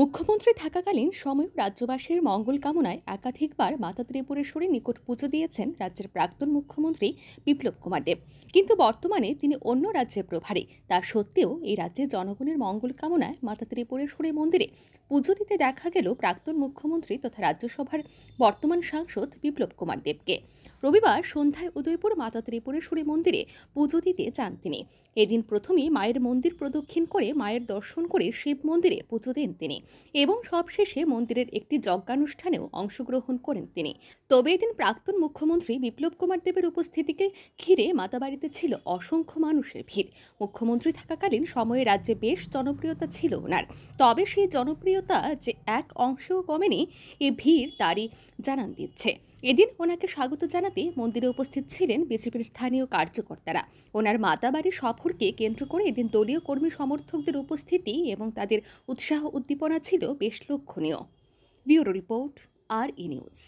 মুখ্যমন্ত্রী থাকাকালীন সময় রাজ্যবাসীর মঙ্গল কামনায় একাধিকবার মাতা ত্রিপুরেশ্বরী নিকট পুজো দিয়েছেন রাজ্যের প্রাক্তন মুখ্যমন্ত্রী বিপ্লব কুমার দেব কিন্তু বর্তমানে তিনি অন্য রাজ্যের প্রভারী তা সত্ত্বেও এই রাজ্যে জনগণের মঙ্গল কামনায় মাতা ত্রিপুরেশ্বরী মন্দিরে পুজো দিতে দেখা গেল প্রাক্তন মুখ্যমন্ত্রী তথা রাজ্যসভার বর্তমান সাংসদ বিপ্লব কুমার দেবকে রবিবার সন্ধ্যায় উদয়পুর মাতা ত্রিপুরেশ্বরী মন্দিরে পুজো দিতে যান তিনি এদিন প্রথমেই মায়ের মন্দির প্রদক্ষিণ করে মায়ের দর্শন করে শিব মন্দিরে পুজো দেন তিনি এবং সবশেষে মন্দিরের একটি যজ্ঞানুষ্ঠানেও অংশগ্রহণ করেন তিনি তবে এদিন প্রাক্তন মুখ্যমন্ত্রী বিপ্লব কুমার দেবের উপস্থিতিকে ঘিরে মাতাবাড়িতে ছিল অসংখ্য মানুষের ভিড় মুখ্যমন্ত্রী থাকাকালীন সময়ে রাজ্যে বেশ জনপ্রিয়তা ছিল ওনার তবে সেই জনপ্রিয়তা যে এক অংশেও কমেনি এ ভিড় তারই জানান দিচ্ছে এদিন ওনাকে স্বাগত জানাতে রাতে মন্দিরে উপস্থিত ছিলেন বিজেপির স্থানীয় কার্যকর্তারা ওনার মাতাবাড়ি সফরকে কেন্দ্র করে এদিন দলীয় কর্মী সমর্থকদের উপস্থিতি এবং তাদের উৎসাহ উদ্দীপনা ছিল বেশ লক্ষণীয় bureau report R E news